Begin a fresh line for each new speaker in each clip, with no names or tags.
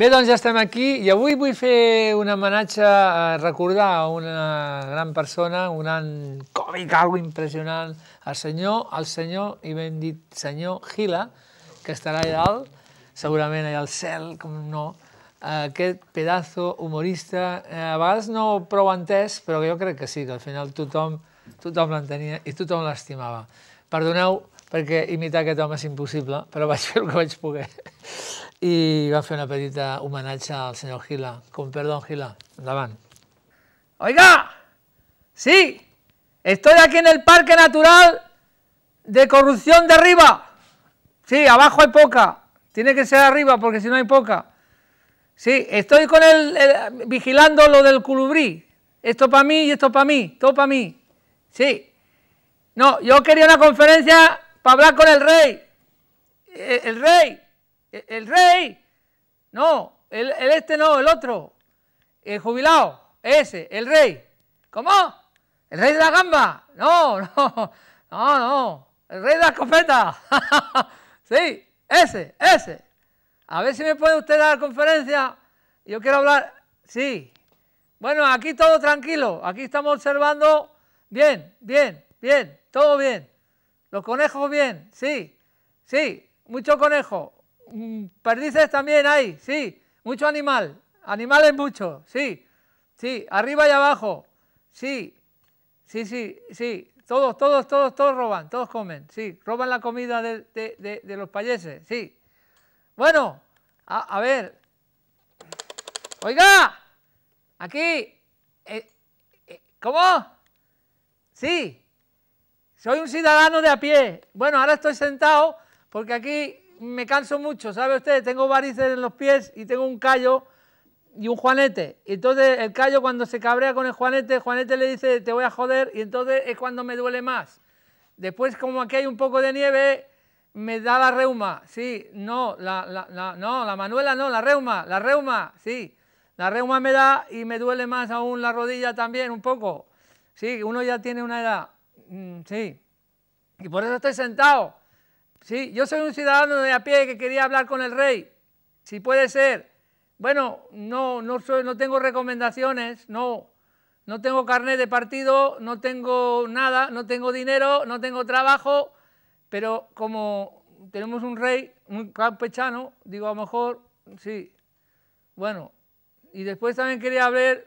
Bé, doncs ja estem aquí i avui vull fer un homenatge eh, a recordar una gran persona, un gran còmic, algo impressionant, el senyor, el senyor, i ben dit senyor Gila, que estarà allà dalt, segurament allà al cel, com no, aquest pedazo humorista, eh, a vegades no prou entès, però jo crec que sí, que al final tothom tothom l'entenia i tothom l'estimava. Perdoneu ...porque imitar todo es imposible... ...pero va a ser el que vaig poder. va a hacer una pedita humanacha al señor Gila. Con perdón, Gila. van Oiga, sí, estoy aquí en el Parque Natural de Corrupción de Arriba. Sí, abajo hay poca. Tiene que ser arriba porque si no hay poca. Sí, estoy con vigilando lo del culubrí. Esto para mí y esto para mí, todo para mí. Sí. No, yo quería una conferencia para hablar con el rey. Eh, el, rey, eh, el, rey, no, el, este no, el otro, el jubilado, ese, el rey. ¿Cómo? ¿El rey de la gamba? No, no, no, no, el rey de la escopeta. sí, ese, ese. A ver si me puede usted dar conferencia. Yo quiero hablar, sí. Bueno, aquí todo tranquilo, aquí estamos observando. Bien, bien, bien, todo bien. Los conejos bien, sí, sí, mucho conejo. Mm, perdices también hay, sí, mucho animal. Animales mucho, sí, sí, arriba y abajo, sí, sí, sí, sí. Todos, todos, todos, todos roban, todos comen, sí. Roban la comida de, los payeses, sí. Bueno, a, ver. Oiga, aquí. Eh, eh, ¿Cómo? Sí, soy un ciudadano de a pie. Bueno, ahora estoy sentado porque aquí me canso mucho, ¿sabe usted? Tengo varices en los pies y tengo un callo y un juanete. Y entonces el callo cuando se cabrea con el juanete, el juanete le dice, te voy a joder, y entonces es cuando me duele más. Después, como aquí hay un poco de nieve, me da la reuma, sí, no, la, no, la manuela no, la reuma, la reuma, sí. La reuma me da y me duele más aún la rodilla también, un poco. Sí, uno ya tiene una edad. Mm, sí. Y por eso estoy sentado. Sí, yo soy un ciudadano de a pie que quería hablar con el rey. Si puede ser. Bueno, no, no, soy, no tengo recomendaciones, no. No tengo carnet de partido, no tengo nada, no tengo dinero, no tengo trabajo, pero como tenemos un rey, un campechano, digo, a lo mejor, sí. Bueno, y después también quería hablar.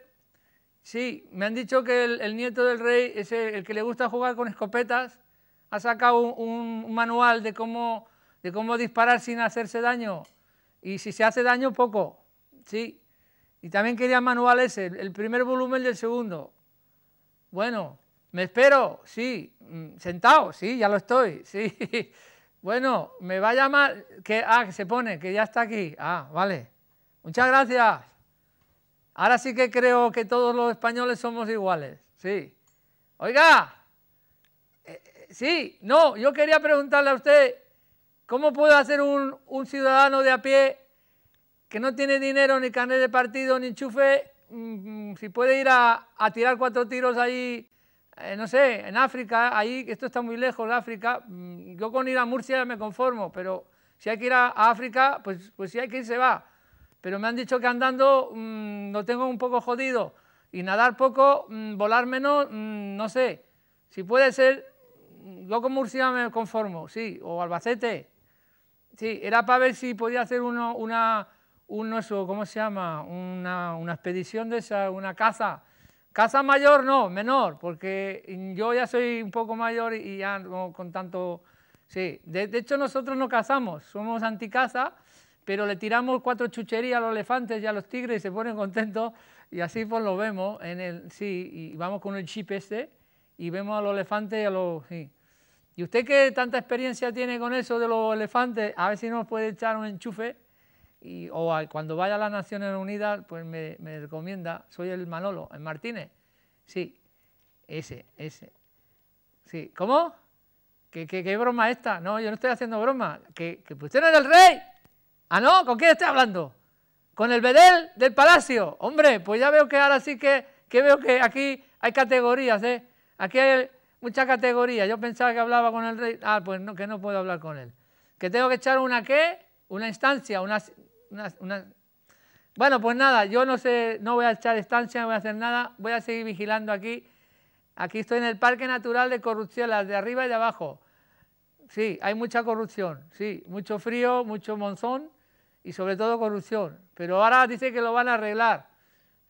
Sí, me han dicho que el, nieto del rey es el, que le gusta jugar con escopetas. Ha sacado un, manual de cómo, de cómo disparar sin hacerse daño. Y si se hace daño, poco. Sí. Y también quería manual ese, el primer volumen del segundo. Bueno, me espero, sí. Mm, sentado, sí, ya lo estoy, sí. Bueno, me va a llamar. Que, ah, que se pone, que ya está aquí. Ah, vale. Muchas gracias. Ahora sí que creo que todos los españoles somos iguales, sí. Oiga, eh, eh, sí, no, yo quería preguntarle a usted, ¿cómo puede hacer un, ciudadano de a pie que no tiene dinero ni carnet de partido ni enchufe, mm, mm, si puede ir a, tirar cuatro tiros ahí, eh, no sé, en África, ahí, esto está muy lejos, de África, mm, yo con ir a Murcia me conformo, pero si hay que ir a, África, pues, pues si hay que ir se va pero me han dicho que andando mm, lo tengo un poco jodido y nadar poco, mm, volar menos, mm, no sé. Si puede ser, yo con Murcia me conformo, sí, o Albacete. Sí, era para ver si podía hacer una, un, ¿cómo se llama? Una, expedición de esa, una caza. caza mayor no, menor, porque yo ya soy un poco mayor y ya con tanto... Sí, de, de hecho nosotros no cazamos, somos anticaza pero le tiramos cuatro chucherías a los elefantes y a los tigres y se ponen contentos y así pues lo vemos en el, sí, y vamos con el chip este y vemos a los elefantes y a los, sí. Y usted que tanta experiencia tiene con eso de los elefantes, a ver si nos puede echar un enchufe y, o cuando vaya a las Naciones Unidas, pues me, recomienda, soy el Manolo, el Martínez, sí, ese, ese, sí, ¿cómo? ¿Qué, qué, qué broma esta? No, yo no estoy haciendo broma, que, que pues, usted no es el rey. Ah, no, ¿con quién estoy hablando? Con el Bedel del Palacio. Hombre, pues ya veo que ahora sí que, veo que aquí hay categorías, ¿eh? Aquí hay mucha categoría. Yo pensaba que hablaba con el rey. Ah, pues no, que no puedo hablar con él. Que tengo que echar una qué, una instancia, Bueno, pues nada, yo no sé, no voy a echar instancia, no voy a hacer nada, voy a seguir vigilando aquí. Aquí estoy en el Parque Natural de Corrupción, las de arriba y de abajo. Sí, hay mucha corrupción, sí, mucho frío, mucho monzón y sobre todo corrupción. Pero ahora dice que lo van a arreglar.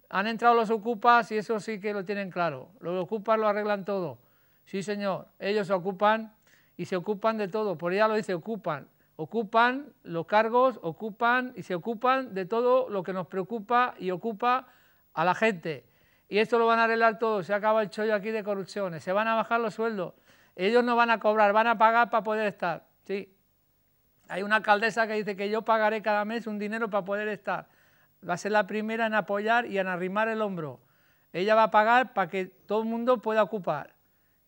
Han entrado los ocupas y eso sí que lo tienen claro. Los ocupas lo arreglan todo. Sí, señor, ellos se ocupan y se ocupan de todo. Por ella lo dice, ocupan. Ocupan los cargos, ocupan y se ocupan de todo lo que nos preocupa y ocupa a la gente. Y esto lo van a arreglar todo. Se acaba el chollo aquí de corrupciones. Se van a bajar los sueldos. Ellos no van a cobrar, van a pagar para poder estar. Sí, hay una alcaldesa que dice que yo pagaré cada mes un dinero para poder estar. Va a ser la primera en apoyar y en arrimar el hombro. Ella va a pagar para que todo el mundo pueda ocupar.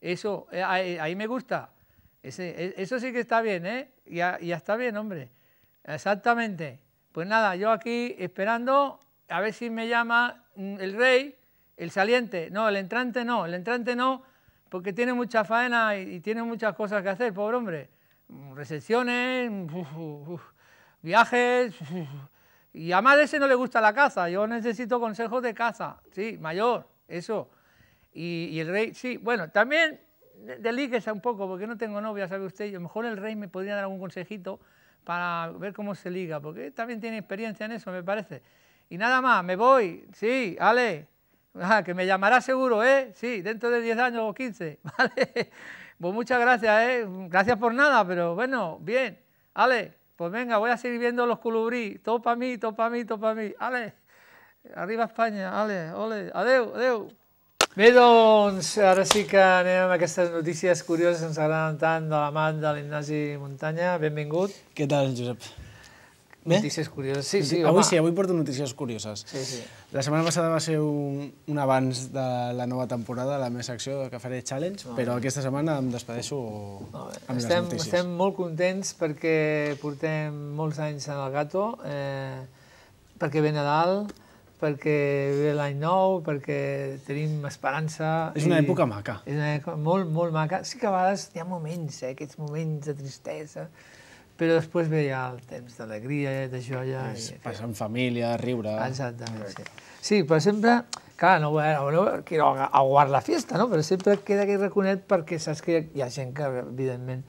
Eso, eh, eh, ahí, me gusta. E, eso sí que está bien, ¿eh? Ya, está bien, hombre. Exactamente. Pues nada, yo aquí esperando a ver si me llama mm, el rey, el saliente. No, el entrante no, el entrante no, porque tiene mucha faena y tiene muchas cosas que hacer, pobre hombre recepciones, viajes. Y a más de ese no le gusta la caza. Yo necesito consejos de caza. Sí, mayor, eso. Y, el rey, sí, bueno, también delíquese un poco, porque no tengo novia, sabe usted. A lo mejor el rey me podría dar algún consejito para ver cómo se liga, porque también tiene experiencia en eso, me parece. Y nada más, me voy. Sí, Ale. Ah, que me llamará seguro, ¿eh? Sí, dentro de 10 años o 15, ¿vale? Pues muchas gracias, ¿eh? Gracias por nada, pero bueno, bien. Ale, pues venga, voy a seguir viendo los culubrí. Todo para mí, todo para mí, todo para mí. Ale, arriba España, ale, ole, adeu, adeu. Bé, ahora ara sí que anem amb aquestes notícies curioses que ens agraden tant de la mà de l'Ignasi Muntanya. Benvingut. Què tal, Josep? Bé? Notícies curioses. Sí, sí, avui home. sí,
avui porto notícies curioses. Sí, sí. La setmana passada va ser un, un abans de la nova temporada, la meva secció que faré Challenge, ah, però aquesta setmana em despedeixo ah, amb estem, les notícies. Estem
molt contents perquè portem molts anys en el Gato, eh, perquè ve Nadal, perquè ve l'any nou, perquè tenim esperança... És una època maca. És una època molt, molt maca. Sí que a vegades hi ha moments, eh, aquests moments de tristesa, però després ve ja el temps d'alegria, de joia... És i, passar en família, riure... Exactament, sí. Sí, però sempre, clar, no, no, no quiero aguar la fiesta, no? però sempre queda aquell raconet perquè saps que hi ha, hi ha gent que, evidentment,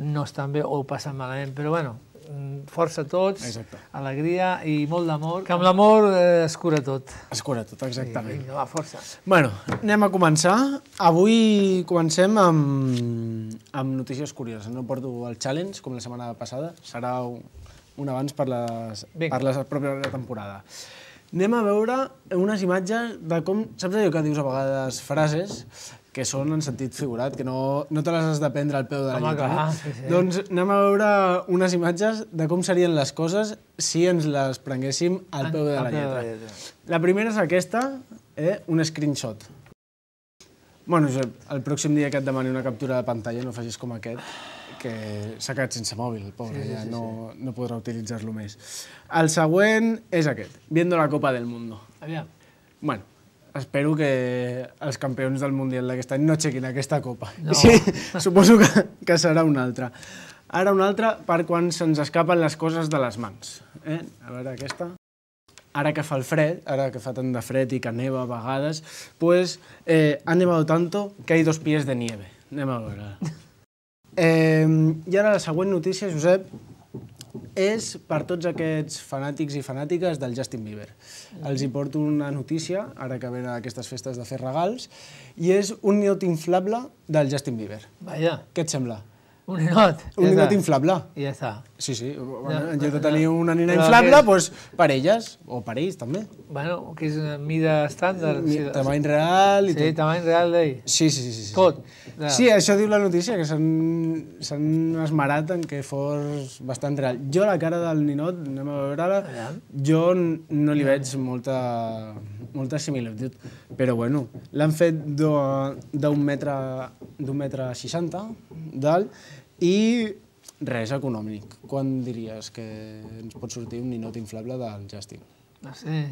no estan bé o ho passen malament, però bueno, Mm, força a tots, Exacte. alegria i molt d'amor, que amb l'amor eh, es cura
tot. Es cura
tot, exactament. Sí, va, força. Bueno,
anem a començar. Avui comencem amb, amb notícies curioses. No porto el challenge, com la setmana passada. Serà un abans per, les, per la pròpia temporada. Anem a veure unes imatges de com... Saps allò que dius a vegades frases? que són en sentit figurat, que no, no te les has de prendre al peu de la Home, lletra. Clar, eh? sí, sí. Doncs anem a veure unes imatges de com serien les coses si ens les prenguéssim al peu de la, lletra. la primera és aquesta, eh? un screenshot. Bueno, Josep, el pròxim dia que et demani una captura de pantalla no facis com aquest, que s'ha quedat sense mòbil, pobre, sí, sí, ja no, sí. no podrà utilitzar-lo més. El següent és aquest, Viendo la Copa del Mundo. Aviam. Bueno, espero que els campions del Mundial d'aquest any no aixequin aquesta copa. No. Sí, suposo que, que serà una altra. Ara una altra per quan se'ns escapen les coses de les mans. Eh? A veure aquesta. Ara que fa el fred, ara que fa tant de fred i que neva a vegades, pues, eh, ha nevado tanto que hay dos pies de nieve. Anem a veure. Eh, I ara la següent notícia, Josep, és per tots aquests fanàtics i fanàtiques del Justin Bieber. Els hi porto una notícia, ara que venen aquestes festes de fer regals, i és un ninot inflable del Justin Bieber. Vaja. Què et sembla? Un ninot. Un ninot inflable. I ja està. Sí, sí. Bueno, en lloc de tenir una nina inflable, doncs per elles, parelles, o parells, també. Bueno, que és una mida estàndard. tamany real i sí, tot. Sí, tamany real d'ell. Sí, sí, sí, sí. Tot. Sí, això diu la notícia, que s'han esmerat en que fos bastant real. Jo la cara del ninot, anem a veure-la, jo no li veig molta, molta similitud. Però bueno, l'han fet d'un metre, d'un metre 60 dalt, i res econòmic. Quan diries que ens pot sortir un ninot inflable del Justin?
No sé,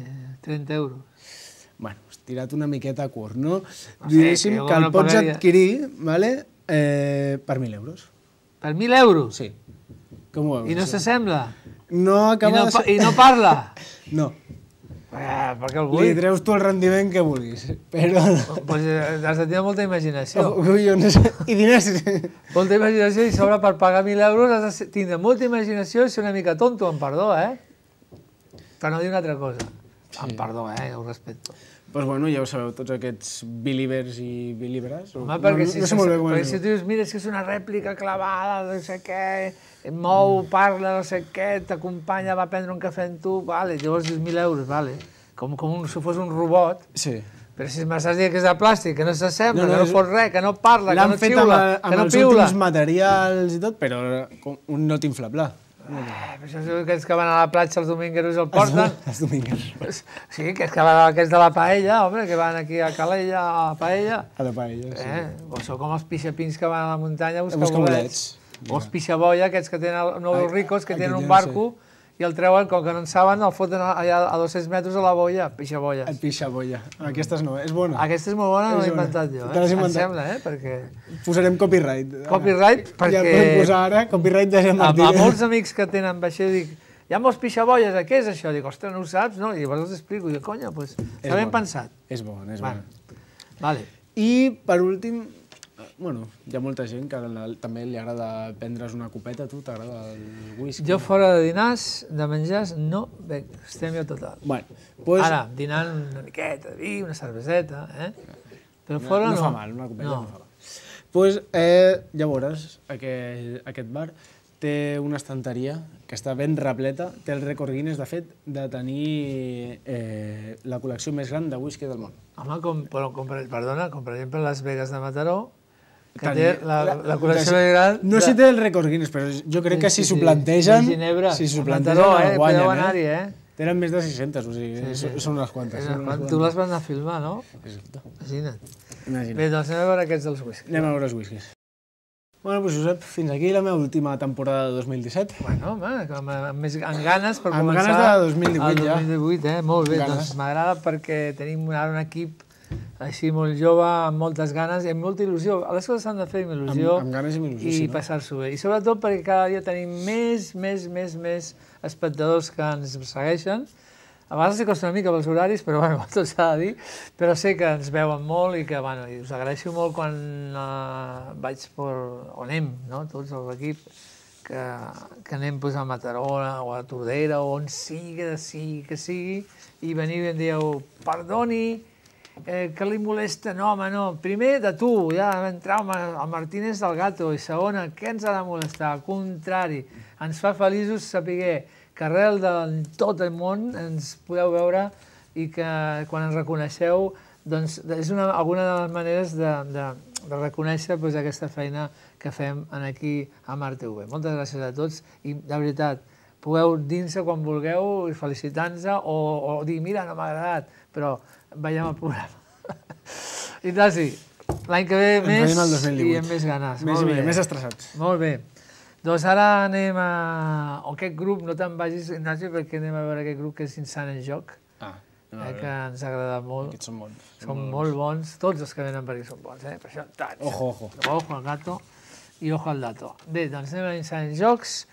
30
euros. Bueno, has tirat una miqueta a curt, no? no sé, que, que el pots pagaria. adquirir vale, eh, per 1.000 euros. Per 1.000 euros? Sí. Com ho veus? I no
s'assembla? No acaba I no, de ser... I no parla?
no. Eh, perquè vull. Li treus
tu el rendiment que vulguis, però... Pues doncs, doncs, eh, has de tenir molta imaginació. Oh, sé. i diners. Molta imaginació i sobre per pagar 1.000 euros has de tindre molta imaginació i ser una mica tonto, amb perdó, eh? Per no dir una altra cosa. Sí. Amb perdó,
eh? Ho respecto. Doncs bueno, ja ho sabeu, tots aquests believers i believers. Home, perquè no, si, no sé molt bé perquè si tu
dius, mira, és que és una rèplica clavada, no sé què, eh, mou, mm. parla, no sé què, t'acompanya, va prendre un cafè amb tu, vale, llavors dius 1.000 euros, vale, com, com un, si fos un robot. Sí. Però si m'estàs dient que és de plàstic, que no s'assembla, no, no, que no fot res, que no parla, que no xiula, que no piula. L'han fet amb els últims
materials i tot, però un no inflable.
Ah, això és aquells que van a la platja els domingueros el porten. Els, domingueros. Sí, és que van, aquests de la paella, home, que van aquí a Calella, a la paella.
A la paella, sí. Eh?
O són com els pixapins que van a la muntanya a buscar, bolets. O els pixaboia, aquests que tenen, nous ricos, que tenen un barco... Sí i el treuen, com que no en saben, el foten allà a 200 metres a la boia, boia. Et pixabolla. Aquesta és no, és bona. Aquesta és molt bona, no l'he inventat jo, eh? Inventat. Em sembla, eh? Perquè... Posarem
copyright. Ara. Copyright, perquè... Ja podem posar ara, copyright de Jean Martínez. A, a molts
amics que tenen vaixell, dic, hi ha molts pixabolles, eh? què és això? Dic, ostres, no ho saps? No? I llavors els explico, dic, conya, doncs, pues, s'ha ben bon. pensat. És bon, és bon. Vale. vale. I, per últim,
Bueno, hi ha molta gent que la, també li agrada prendre's una copeta, a tu t'agrada el whisky?
Jo fora de dinars, de menjars, no bec, jo total. Bueno, pues... Ara, dinant una miqueta de vi, una cerveseta, eh? Però fora no. No, no. fa mal, una copeta no, no fa mal.
Pues, eh, ja veuràs, aquest, aquest bar té una estanteria que està ben repleta, té el rècord Guinness, de fet, de tenir eh, la col·lecció més gran de whisky del món.
Home, com, però, com, perdona, com per exemple Las Vegas de Mataró, que té la, la, la col·lecció general...
No sé si té el rècord Guinness, però jo crec sí, que si s'ho sí, plantegen... Ginebra. Si s'ho plantegen, no, eh, guanyen, eh? anar eh? Tenen més de 600, o sigui, sí, sí. són unes quantes. Són unes quantes. Tu les vas anar a filmar, no?
Exacte. Imagina't. Imagina't. Bé, doncs anem a veure aquests dels whiskies.
Anem a veure els whiskies. Bueno, doncs Josep, fins aquí la meva última temporada de 2017. Bueno,
home, amb, amb, més, amb ganes per amb començar... Amb ganes de 2018, 2018 ja. 2018, eh? Molt bé, doncs m'agrada perquè tenim ara un equip així molt jove, amb moltes ganes i amb molta il·lusió. Les coses s'han de fer amb il·lusió amb, amb ganes i, amb il·lusió, i sí, no? passar-s'ho bé. I sobretot perquè cada dia tenim més, més, més, més espectadors que ens segueixen. A vegades sí costa una mica pels horaris, però bueno, tot s'ha de dir. Però sé que ens veuen molt i que, bueno, i us agraeixo molt quan uh, vaig per... on anem, no?, tots els equips que, que anem pues, a Mataró o a Tordera o on sigui, que sigui, que sigui, i veniu i em dieu, perdoni, eh, que li molesta? No, home, no. Primer, de tu, ja vam entrar home, el Martínez del Gato. I segona, què ens ha de molestar? Al contrari, ens fa feliços saber que arrel de tot el món ens podeu veure i que quan ens reconeixeu, doncs és una, alguna de les maneres de, de, de reconèixer doncs, aquesta feina que fem aquí a Mart TV. Moltes gràcies a tots i, de veritat, pugueu dir-se quan vulgueu, i felicitar se o, o dir, mira, no m'ha agradat, però veiem el programa. I tant, sí. L'any que ve més i amb més ganes. Més, Molt bé. més estressats. Molt bé. Doncs ara anem a... O aquest grup, no te'n vagis, Ignasi, perquè anem a veure aquest grup que és Insan en Joc. Ah. No, eh, que ens ha agradat molt. Aquests són bons. Són, són molt, molt bons. bons. Tots els que venen per aquí són bons, eh? Per això, tants. Ojo, ojo. Ojo al gato i ojo al dato. Bé, doncs anem a Instant Jocs.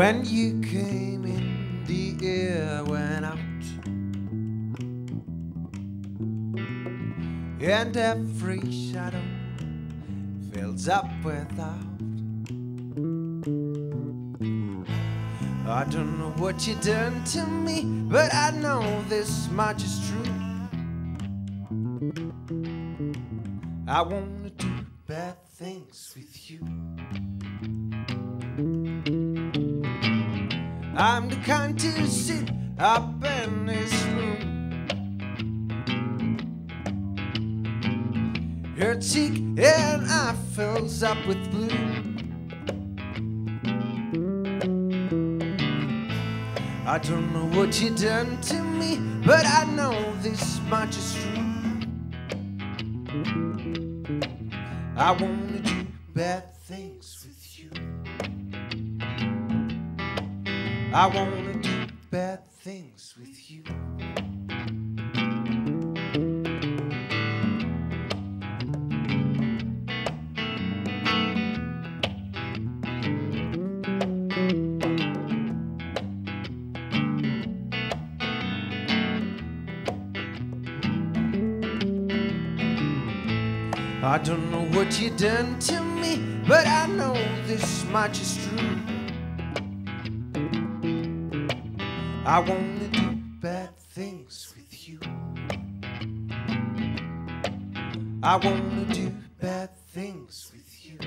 When you came in, the air went out. And every shadow fills up without. I don't know what you done to me, but I know this much is true. I wanna do bad things with you. I'm the kind to sit up in this room. Her cheek and I fills up with blue. I don't know what you done to me,
but I know
this much is true. I wanted you back. I wanna do bad things with you. I don't know what you done to me, but I know this might just I wanna do bad things with you. I wanna do bad things with you.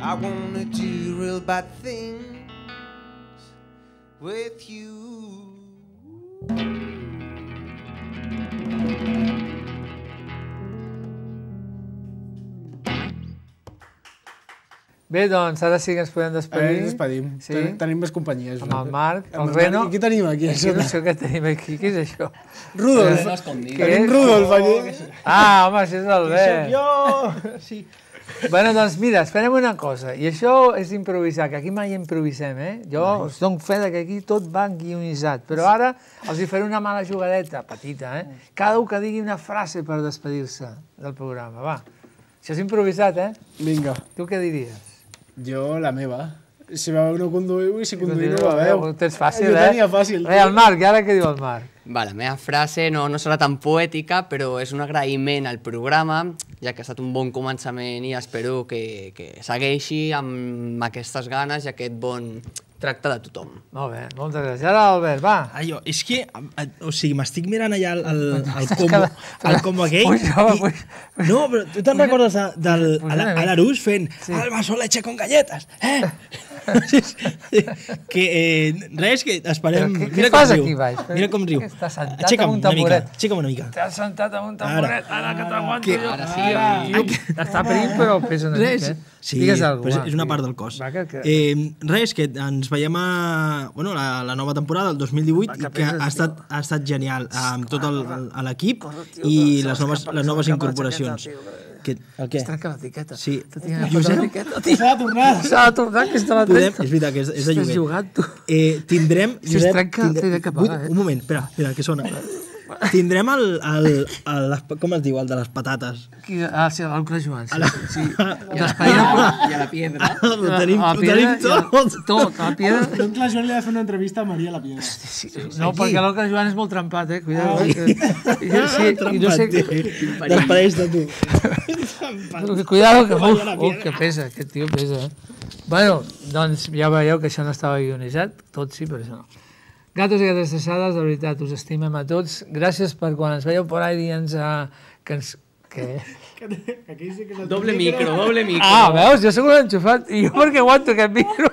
I wanna do real bad things with you.
Bé, doncs ara sí que ens podem despedir. Ara ens despedim. Sí? Ten tenim més companyies. Amb el Marc, el, el Reno. I qui tenim aquí? Qui no sé que tenim aquí, Què és això? Rudolf. Ja, tenim Rudolf aquí. Oh, ah, home, això és l'Albert. Soc
jo! Sí.
Bueno, doncs mira, esperem una cosa. I això és improvisar, que aquí mai improvisem, eh? Jo mai. us dono fe que aquí tot va guionitzat. Però ara els hi faré una mala jugadeta, petita, eh? Cada un que digui una frase per despedir-se del programa, va. Això és improvisat, eh? Vinga. Tu què diries?
Jo, la meva. Si va no conduïu i si conduïu no va veu. Ho tens fàcil, eh? Jo tenia fàcil. Eh, el Marc,
ara què diu el Marc? Va, la meva frase no, no serà tan poètica, però és un
agraïment
al programa, ja que ha estat un bon començament i espero que, que segueixi amb aquestes ganes i aquest bon, tracta de tothom. Molt bé, moltes gràcies. Ara, Albert, va. Ai, ah, jo, és que, eh, o sigui, m'estic mirant allà el, el, el combo, el combo aquell.
Ui, no, i, no, però tu te'n recordes de, del, a l'Arús fent sí. Alba Soleche con
galletes, eh?
que, eh, res, que esperem... Però què, mira què fas riu. aquí baix? Mira com riu. T'has sentat aixeca'm amb un tamboret. Mica, aixeca'm una mica.
T'has sentat amb un tamboret. Ara, ara que t'aguanto jo. Ara sí. Ara. Està perill, però pesa una res. mica. Sí, Digues alguna cosa. És una part del cos. Va, que, que...
Eh, res, que ens veiem a bueno, la, la nova temporada, el 2018, va, que, que ha, estat, ha estat genial amb tot l'equip i les noves, les noves incorporacions. Tio, que, el què? Es
trenca l'etiqueta.
Sí. S'ha
de tornar. S'ha de tornar, que està la Podem, És veritat, que és, és de lloguer. Estàs jugant, tu.
Eh, tindrem... Si es trenca, tindrem, t'he de eh? Un moment, espera, espera, que sona. Tindrem el, el, el, el, com es diu, el de les patates.
Qui, ah, sí, l'oncle Joan. Sí, la... sí. I, l'espadina... I a la piedra. Ah, ho tenim, ho tenim tot. Tot, a la piedra.
L'oncle Joan li ha de fer una entrevista a Maria a la piedra. Sí, sí, sí, no, aquí. perquè l'oncle
Joan és molt trempat, eh? Cuidado. Ah, eh, que... sí, trempat, jo sé... Després de tu. Cuidado, que, uf, uf, que pesa, aquest tio pesa. Eh? Bueno, doncs ja veieu que això no estava guionitzat, tot sí, però això no. Gatos i gatos cessades, de veritat, us estimem a tots. Gràcies per quan ens veieu por i dient uh, eh, que ens... Que...
Aquí sí que no doble micro, micro, doble micro. Ah, veus? Jo sóc
un enxufat. I jo perquè aguanto aquest micro.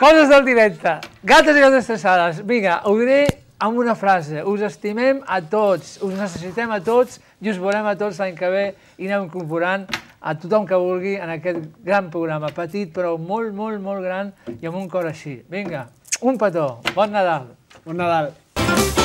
Coses del directe. Gatos i gatos cessades. Vinga, ho diré amb una frase. Us estimem a tots, us necessitem a tots i us veurem a tots l'any que ve i anem incorporant a tothom que vulgui en aquest gran programa, petit però molt, molt, molt gran i amb un cor així. Vinga, un petó, bon Nadal. Bon Nadal.